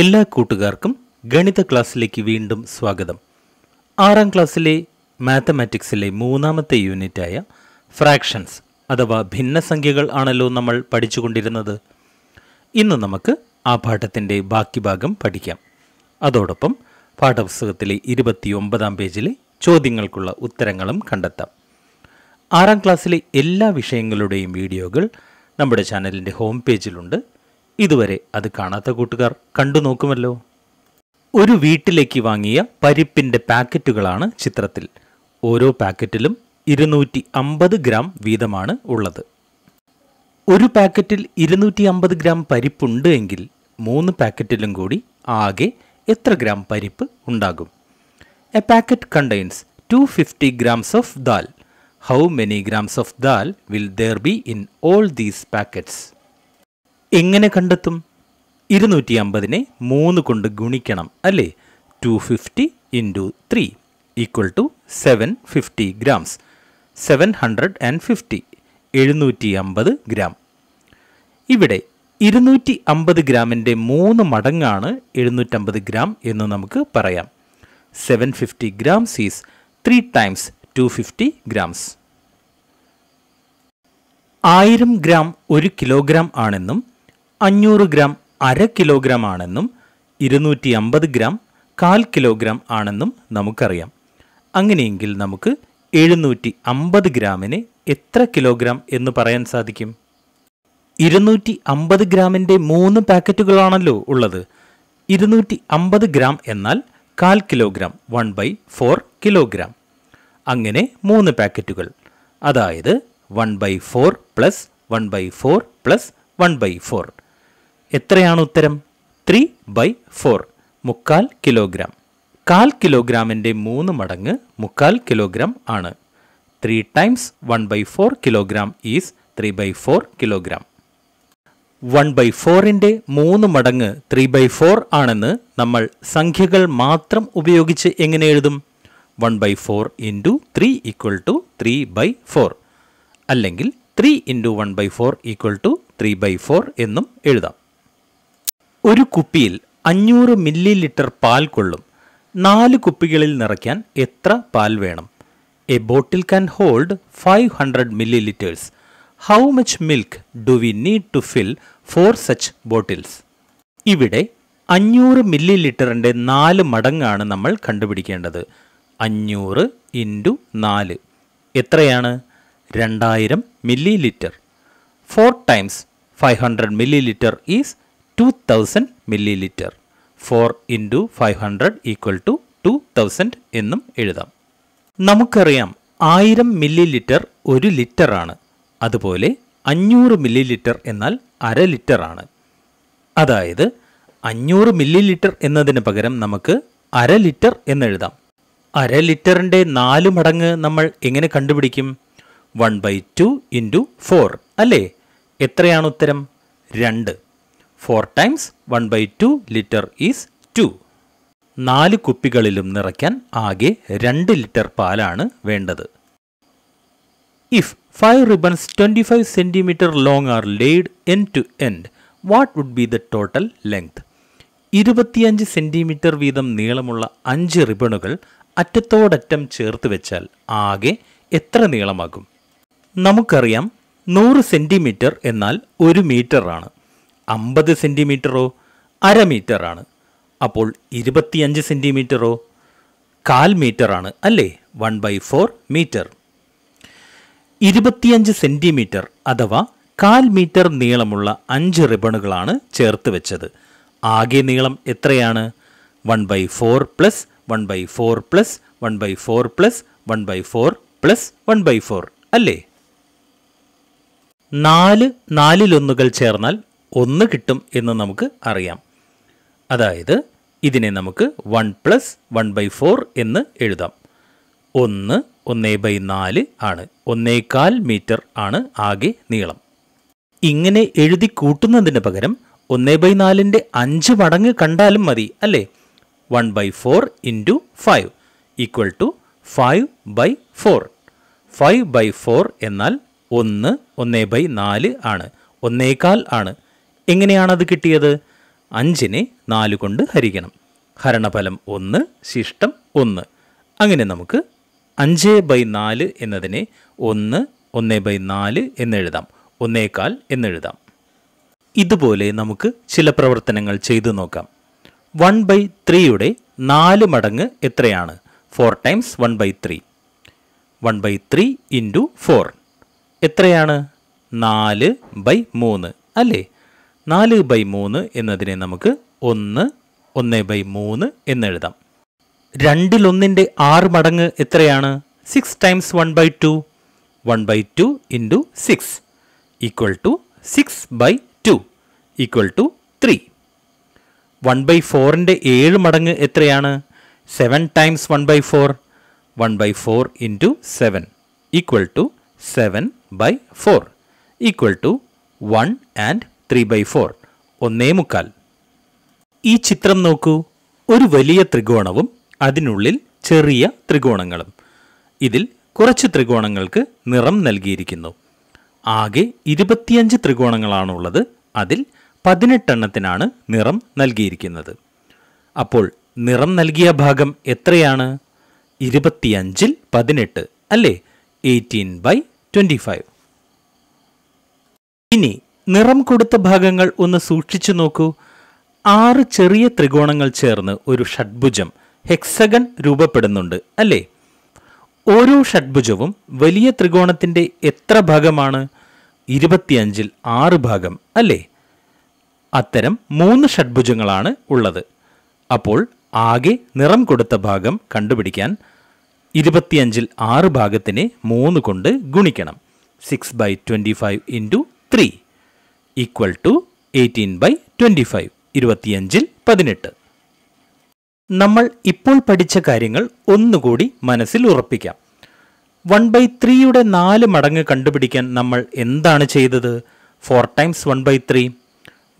എല്ലാ കൂട്ടുകാർക്കും ഗണിത ക്ലാസ്സിലേക്ക് വീണ്ടും സ്വാഗതം ആറാം ക്ലാസ്സിലെ മാത്തമാറ്റിക്സിലെ മൂന്നാമത്തെ യൂണിറ്റായ ഫ്രാക്ഷൻസ് അഥവാ ഭിന്നസംഖ്യകൾ ആണല്ലോ നമ്മൾ പഠിച്ചുകൊണ്ടിരുന്നത് ഇന്ന് നമുക്ക് ആ പാഠത്തിൻ്റെ ബാക്കി ഭാഗം പഠിക്കാം അതോടൊപ്പം പാഠപുസ്തകത്തിലെ ഇരുപത്തിയൊമ്പതാം പേജിലെ ചോദ്യങ്ങൾക്കുള്ള ഉത്തരങ്ങളും കണ്ടെത്താം ആറാം ക്ലാസ്സിലെ എല്ലാ വിഷയങ്ങളുടെയും വീഡിയോകൾ നമ്മുടെ ചാനലിൻ്റെ ഹോം പേജിലുണ്ട് ഇതുവരെ അത് കാണാത്ത കൂട്ടുകാർ കണ്ടു നോക്കുമല്ലോ ഒരു വീട്ടിലേക്ക് വാങ്ങിയ പരിപ്പിന്റെ പാക്കറ്റുകളാണ് ചിത്രത്തിൽ ഓരോ പാക്കറ്റിലും ഇരുന്നൂറ്റി അമ്പത് ഗ്രാം വീതമാണ് ഉള്ളത് ഒരു പാക്കറ്റിൽ ഇരുന്നൂറ്റി അമ്പത് ഗ്രാം പരിപ്പുണ്ട് എങ്കിൽ മൂന്ന് പാക്കറ്റിലും കൂടി ആകെ എത്ര ഗ്രാം പരിപ്പ് ഉണ്ടാകും a packet contains two fifty grams of dal how many grams of dal will there be in all these packets എങ്ങനെ കണ്ടെത്തും ഇരുന്നൂറ്റി അമ്പതിനെ മൂന്ന് കൊണ്ട് ഗുണിക്കണം അല്ലേ two fifty into three equal to seven fifty grams seven hundred and fifty എഴുന്നൂറ്റി അമ്പത് ഗ്രാം ഇവിടെ ഇരുന്നൂറ്റി അമ്പത് ഗ്രാമിൻ്റെ മൂന്ന് മടങ്ങാണ് എഴുന്നൂറ്റമ്പത് ഗ്രാം എന്ന് നമുക്ക് പറയാം seven fifty grams is three times two fifty grams ആയിരം ഗ്രാം ഒരു കിലോഗ്രാം ആണെന്നും അഞ്ഞൂറ് ഗ്രാം അര കിലോഗ്രാം ആണെന്നും ഇരുന്നൂറ്റി അമ്പത് ഗ്രാം കാൽ കിലോഗ്രാം ആണെന്നും നമുക്കറിയാം അങ്ങനെയെങ്കിൽ നമുക്ക് എഴുന്നൂറ്റി അമ്പത് ഗ്രാമിന് എത്ര കിലോഗ്രാം എന്ന് പറയാൻ സാധിക്കും ഇരുന്നൂറ്റി അമ്പത് ഗ്രാമിൻ്റെ മൂന്ന് പാക്കറ്റുകളാണല്ലോ ഉള്ളത് ഇരുന്നൂറ്റി അമ്പത് ഗ്രാം എന്നാൽ കാൽ kilogram one by four kilogram അങ്ങനെ മൂന്ന് പാക്കറ്റുകൾ അതായത് one by four plus one by four plus one by four എത്രയാണ് ഉത്തരം ത്രീ ബൈ ഫോർ മുക്കാൽ കിലോഗ്രാം കാൽ കിലോഗ്രാമിൻ്റെ മൂന്ന് മടങ്ങ് മുക്കാൽ കിലോഗ്രാം ആണ് three times one by four kilogram is three by four kilogram one by ഫോറിൻ്റെ മൂന്ന് മടങ്ങ് ത്രീ ബൈ ഫോർ ആണെന്ന് നമ്മൾ സംഖ്യകൾ മാത്രം ഉപയോഗിച്ച് എങ്ങനെ എഴുതും one by four into three equal to three by four അല്ലെങ്കിൽ three into one by four equal to three by four എന്നും എഴുതാം ഒരു കുപ്പിയിൽ അഞ്ഞൂറ് മില്ലി ലിറ്റർ പാൽ കൊള്ളും നാല് കുപ്പികളിൽ നിറയ്ക്കാൻ എത്ര പാൽ വേണം a bottle can hold five hundred millilitres how much milk do we need to fill four such bottles ഇവിടെ അഞ്ഞൂറ് മില്ലി ലിറ്ററിൻ്റെ നാല് മടങ്ങാണ് നമ്മൾ കണ്ടുപിടിക്കേണ്ടത് അഞ്ഞൂറ് ഇൻറ്റു നാല് എത്രയാണ് രണ്ടായിരം millilitre four times five hundred millilitre is two thousand millilitre four into five hundred equal to two thousand എന്നും എഴുതാം നമുക്കറിയാം ആയിരം മില്ലി ലിറ്റർ ഒരു ലിറ്ററാണ് അതുപോലെ അഞ്ഞൂറ് മില്ലി ലിറ്റർ എന്നാൽ അര ലിറ്ററാണ് അതായത് അഞ്ഞൂറ് മില്ലി ലിറ്റർ എന്നതിന് പകരം നമുക്ക് അര ലിറ്റർ എന്നെഴുതാം അര ലിറ്ററിൻ്റെ നാല് മടങ്ങ് നമ്മൾ എങ്ങനെ കണ്ടുപിടിക്കും one by two into four അല്ലേ എത്രയാണ് ഉത്തരം രണ്ട് four times one by two litre is two നാല് കുപ്പികളിലും നിറയ്ക്കാൻ ആകെ രണ്ട് ലിറ്റർ പാലാണ് വേണ്ടത് if five ribbons twenty five centimetre long are laid end to end what would be the total length ഇരുപത്തിയഞ്ച് സെൻറ്റിമീറ്റർ വീതം നീളമുള്ള അഞ്ച് റിബണുകൾ അറ്റത്തോടറ്റം ചേർത്ത് വെച്ചാൽ ആകെ എത്ര നീളമാകും നമുക്കറിയാം നൂറ് സെൻറ്റിമീറ്റർ എന്നാൽ ഒരു മീറ്ററാണ് അമ്പത് സെൻറ്റിമീറ്ററോ അര മീറ്ററാണ് അപ്പോൾ ഇരുപത്തിയഞ്ച് സെൻറ്റിമീറ്ററോ കാൽ മീറ്ററാണ് അല്ലേ വൺ ബൈ ഫോർ മീറ്റർ ഇരുപത്തിയഞ്ച് സെൻറ്റിമീറ്റർ അഥവാ കാൽ മീറ്റർ നീളമുള്ള അഞ്ച് റിബണുകളാണ് ചേർത്ത് വെച്ചത് ആകെ നീളം എത്രയാണ് one by four plus one by four plus one by four plus one by four plus one by four അല്ലേ നാല് നാലിലൊന്നുകൾ ചേർന്നാൽ ഒന്ന് കിട്ടും എന്ന് നമുക്ക് അറിയാം അതായത് ഇതിനെ നമുക്ക് one plus one by four എന്ന് എഴുതാം ഒന്ന് ഒന്നേ ബൈ നാല് ആണ് ഒന്നേകാൽ മീറ്റർ ആണ് ആകെ നീളം ഇങ്ങനെ എഴുതി കൂട്ടുന്നതിന് പകരം ഒന്നേ ബൈ നാലിൻ്റെ അഞ്ച് മടങ്ങ് കണ്ടാലും മതി അല്ലേ one by four into five equal to five by four five by four എന്നാൽ ഒന്ന് ഒന്നേ ബൈ നാല് ആണ് ഒന്നേകാൽ ആണ് എങ്ങനെയാണത് കിട്ടിയത് അഞ്ചിനെ നാല് കൊണ്ട് ഹരിക്കണം ഹരണഫലം ഒന്ന് ശിഷ്ടം ഒന്ന് അങ്ങനെ നമുക്ക് അഞ്ച് ബൈ നാല് എന്നതിനെ ഒന്ന് ഒന്ന് ബൈ നാല് എന്നെഴുതാം ഒന്നേക്കാൽ എന്നെഴുതാം ഇതുപോലെ നമുക്ക് ചില പ്രവർത്തനങ്ങൾ ചെയ്തു നോക്കാം വൺ ബൈ ത്രീയുടെ നാല് മടങ്ങ് എത്രയാണ് four times one by three one by three into four എത്രയാണ് നാല് ബൈ മൂന്ന് അല്ലേ നാല് ബൈ മൂന്ന് എന്നതിനെ നമുക്ക് ഒന്ന് ഒന്ന് ബൈ മൂന്ന് എന്നെഴുതാം രണ്ടിലൊന്നിൻ്റെ ആറ് മടങ്ങ് എത്രയാണ് six times one by two one by two into six equal to six by two equal to three one by ഫോറിൻ്റെ ഏഴ് മടങ്ങ് എത്രയാണ് seven times one by four one by four into seven equal to seven by four equal to one and three by four ഒന്നേ മുക്കാൽ ഈ ചിത്രം നോക്കൂ ഒരു വലിയ ത്രികോണവും അതിനുള്ളിൽ ചെറിയ ത്രികോണങ്ങളും ഇതിൽ കുറച്ച് ത്രികോണങ്ങൾക്ക് നിറം നൽകിയിരിക്കുന്നു ആകെ ഇരുപത്തിയഞ്ച് ത്രികോണങ്ങളാണുള്ളത് അതിൽ പതിനെട്ടെണ്ണത്തിനാണ് നിറം നൽകിയിരിക്കുന്നത് അപ്പോൾ നിറം നൽകിയ ഭാഗം എത്രയാണ് ഇരുപത്തിയഞ്ചിൽ പതിനെട്ട് അല്ലേ എയ്റ്റീൻ ബൈ ട്വൻറ്റി ഫൈവ് ഇനി നിറം കൊടുത്ത ഭാഗങ്ങൾ ഒന്ന് സൂക്ഷിച്ചു നോക്കൂ ആറ് ചെറിയ ത്രികോണങ്ങൾ ചേർന്ന് ഒരു ഷഡ്ഭുജം ഹെക്സഗൺ രൂപപ്പെടുന്നുണ്ട് അല്ലേ ഓരോ ഷഡ്ഭുജവും വലിയ ത്രികോണത്തിൻ്റെ എത്ര ഭാഗമാണ് ഇരുപത്തിയഞ്ചിൽ ആറ് ഭാഗം അല്ലേ അത്തരം മൂന്ന് ഷഡ്ഭുജങ്ങളാണ് ഉള്ളത് അപ്പോൾ ആകെ നിറം കൊടുത്ത ഭാഗം കണ്ടുപിടിക്കാൻ ഇരുപത്തിയഞ്ചിൽ ആറ് ഭാഗത്തിനെ മൂന്ന് കൊണ്ട് ഗുണിക്കണം six by twenty five into three equal to eighteen by twenty five ഇരുപത്തിയഞ്ചിൽ പതിനെട്ട് നമ്മൾ ഇപ്പോൾ പഠിച്ച കാര്യങ്ങൾ ഒന്നുകൂടി മനസ്സിൽ ഉറപ്പിക്കാം വൺ ബൈ ത്രീയുടെ നാല് മടങ്ങ് കണ്ടുപിടിക്കാൻ നമ്മൾ എന്താണ് ചെയ്തത് four times one by three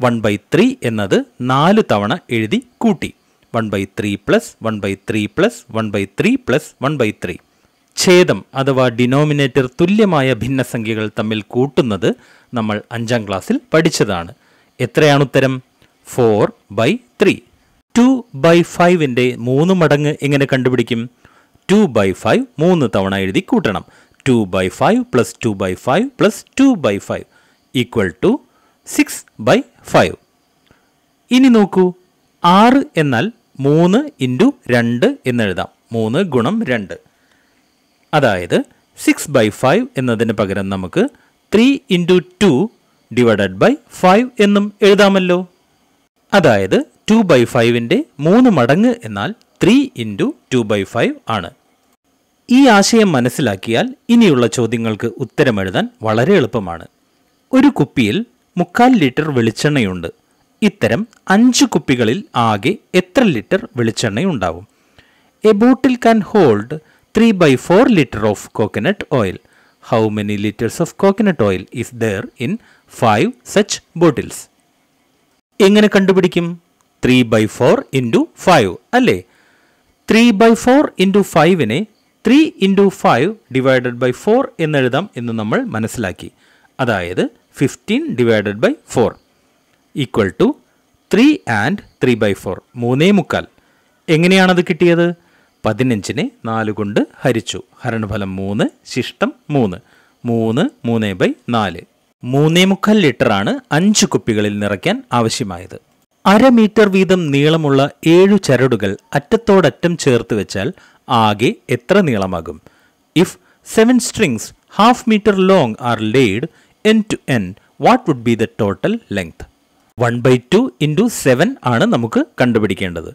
one by three എന്നത് നാല് തവണ എഴുതി കൂട്ടി one by three plus one by three plus one by three plus one by three ഛേദം അഥവാ ഡിനോമിനേറ്റർ തുല്യമായ ഭിന്നസംഖ്യകൾ തമ്മിൽ കൂട്ടുന്നത് നമ്മൾ അഞ്ചാം ക്ലാസ്സിൽ പഠിച്ചതാണ് എത്രയാണ് ഉത്തരം four by three two by ഫൈവിൻ്റെ മൂന്ന് മടങ്ങ് എങ്ങനെ കണ്ടുപിടിക്കും ടു ബൈ ഫൈവ് മൂന്ന് തവണ എഴുതി കൂട്ടണം two by five plus two by five plus two by five equal to six by five ഇനി നോക്കൂ ആറ് എന്നാൽ മൂന്ന് ഇൻറ്റു രണ്ട് എന്നെഴുതാം മൂന്ന് ഗുണം രണ്ട് അതായത് സിക്സ് ബൈ ഫൈവ് എന്നതിന് പകരം നമുക്ക് three into two divided by five എന്നും എഴുതാമല്ലോ അതായത് ടു ബൈ ഫൈവിൻ്റെ മൂന്ന് മടങ്ങ് എന്നാൽ three into two by five ആണ് ഈ ആശയം മനസ്സിലാക്കിയാൽ ഇനിയുള്ള ചോദ്യങ്ങൾക്ക് ഉത്തരമെഴുതാൻ വളരെ എളുപ്പമാണ് ഒരു കുപ്പിയിൽ മുക്കാൽ ലിറ്റർ വെളിച്ചെണ്ണയുണ്ട് ഇത്തരം അഞ്ച് കുപ്പികളിൽ ആകെ എത്ര ലിറ്റർ വെളിച്ചെണ്ണയുണ്ടാവും a bottle can hold three by four litre of coconut oil how many litres of coconut oil is there in five such bottles എങ്ങനെ കണ്ടുപിടിക്കും three by four into five അല്ലേ ത്രീ ബൈ ഫോർ ഇൻറ്റു ഫൈവിനെ three into five divided by four എന്നെഴുതാം എന്ന് നമ്മൾ മനസ്സിലാക്കി അതായത് fifteen divided by four equal to three and three by four മൂന്നേ മുക്കാൽ എങ്ങനെയാണത് കിട്ടിയത് പതിനഞ്ചിനെ നാല് കൊണ്ട് ഹരിച്ചു ഹരണഫലം മൂന്ന് ശിഷ്ടം മൂന്ന് മൂന്ന് മൂന്ന് ബൈ നാല് മൂന്നേ മുക്കാൽ ലിറ്ററാണ് അഞ്ച് കുപ്പികളിൽ നിറയ്ക്കാൻ ആവശ്യമായത് അര മീറ്റർ വീതം നീളമുള്ള ഏഴു ചരടുകൾ അറ്റത്തോടറ്റം ചേർത്ത് വെച്ചാൽ ആകെ എത്ര നീളമാകും if seven strings half metre long are laid end to end what would be the total length one by two into seven ആണ് നമുക്ക് കണ്ടുപിടിക്കേണ്ടത്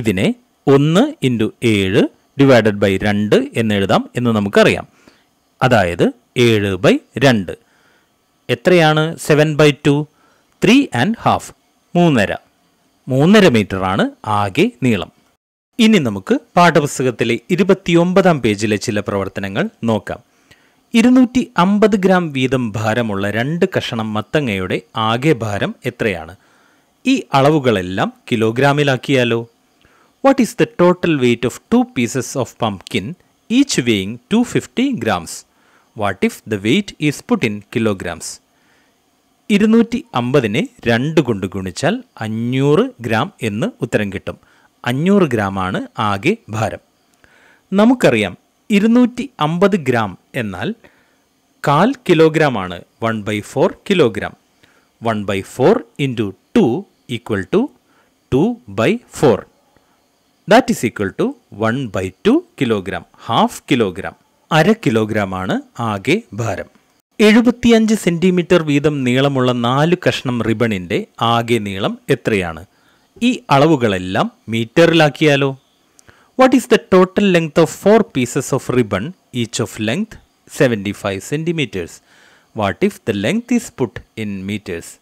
ഇതിനെ ഒന്ന് ഇൻറ്റു ഏഴ് ഡിവൈഡഡ് ബൈ രണ്ട് എന്ന് എഴുതാം എന്ന് നമുക്കറിയാം അതായത് ഏഴ് ബൈ രണ്ട് എത്രയാണ് seven by two three and half മൂന്നര മൂന്നര മീറ്ററാണ് ആകെ നീളം ഇനി നമുക്ക് പാഠപുസ്തകത്തിലെ ഇരുപത്തിയൊമ്പതാം പേജിലെ ചില പ്രവർത്തനങ്ങൾ നോക്കാം ഇരുന്നൂറ്റി അമ്പത് ഗ്രാം വീതം ഭാരമുള്ള രണ്ട് കഷണം മത്തങ്ങയുടെ ആകെ ഭാരം എത്രയാണ് ഈ അളവുകളെല്ലാം കിലോഗ്രാമിലാക്കിയാലോ what is the total weight of two pieces of pumpkin each weighing two fifty grams what if the weight is put in kilograms ഇരുന്നൂറ്റി അമ്പതിനെ രണ്ട് കൊണ്ട് ഗുണിച്ചാൽ അഞ്ഞൂറ് ഗ്രാം എന്ന് ഉത്തരം കിട്ടും അഞ്ഞൂറ് ഗ്രാമാണ് ആകെ ഭാരം നമുക്കറിയാം ഇരുന്നൂറ്റി അമ്പത് ഗ്രാം എന്നാൽ കാൽ കിലോഗ്രാം ആണ് one by four kilogram one by four into two equal to two by four that is equal to one by two kilogram half kilogram അര കിലോഗ്രാമാണ് ആകെ ഭാരം എഴുപത്തിയഞ്ച് സെൻറ്റിമീറ്റർ വീതം നീളമുള്ള നാല് കഷ്ണം റിബണിൻ്റെ ആകെ നീളം എത്രയാണ് ഈ അളവുകളെല്ലാം മീറ്ററിലാക്കിയാലോ what is the total length of four pieces of ribbon each of length seventy five centimetres what if the length is put in metres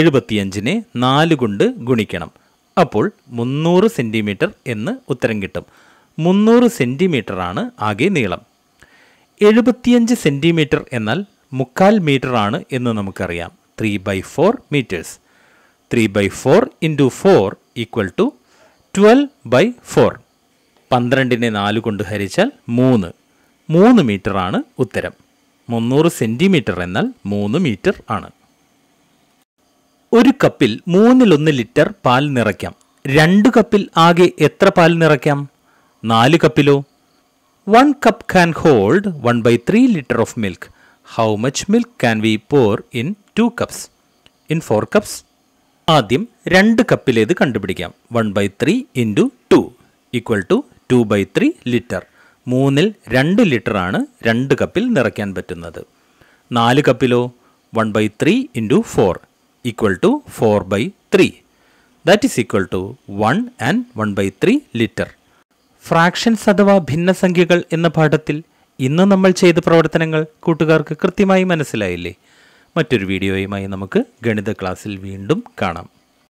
എഴുപത്തിയഞ്ചിനെ നാല് കൊണ്ട് ഗുണിക്കണം അപ്പോൾ മുന്നൂറ് സെൻറ്റിമീറ്റർ എന്ന് ഉത്തരം കിട്ടും മുന്നൂറ് ആണ് ആകെ നീളം എഴുപത്തിയഞ്ച് സെൻറ്റിമീറ്റർ എന്നാൽ മുക്കാൽ മീറ്റർ ആണ് എന്ന് നമുക്കറിയാം three by four metres three by four into four equal to twelve by four പന്ത്രണ്ടിനെ നാല് കൊണ്ട് ഹരിച്ചാൽ മൂന്ന് മൂന്ന് മീറ്റർ ആണ് ഉത്തരം മുന്നൂറ് സെൻറ്റിമീറ്റർ എന്നാൽ മൂന്ന് മീറ്റർ ആണ് ഒരു കപ്പിൽ മൂന്നിലൊന്ന് ലിറ്റർ പാൽ നിറയ്ക്കാം രണ്ട് കപ്പിൽ ആകെ എത്ര പാൽ നിറയ്ക്കാം നാല് കപ്പിലോ one cup can hold one by three litre of milk how much milk can we pour in two cups in four cups ആദ്യം രണ്ട് കപ്പിലേത് കണ്ടുപിടിക്കാം one by three into two equal to two by three litre മൂന്നിൽ രണ്ട് ലിറ്ററാണ് രണ്ട് കപ്പിൽ നിറയ്ക്കാൻ പറ്റുന്നത് നാല് കപ്പിലോ one by three into four equal to 4 by 3. That is equal to 1 and 1 by 3 liter. Fractions അഥവാ ഭിന്നസംഖ്യകൾ എന്ന പാഠത്തിൽ ഇന്ന് നമ്മൾ ചെയ്ത പ്രവർത്തനങ്ങൾ കൂട്ടുകാർക്ക് കൃത്യമായി മനസ്സിലായില്ലേ മറ്റൊരു വീഡിയോയുമായി നമുക്ക് ഗണിത ക്ലാസ്സിൽ വീണ്ടും കാണാം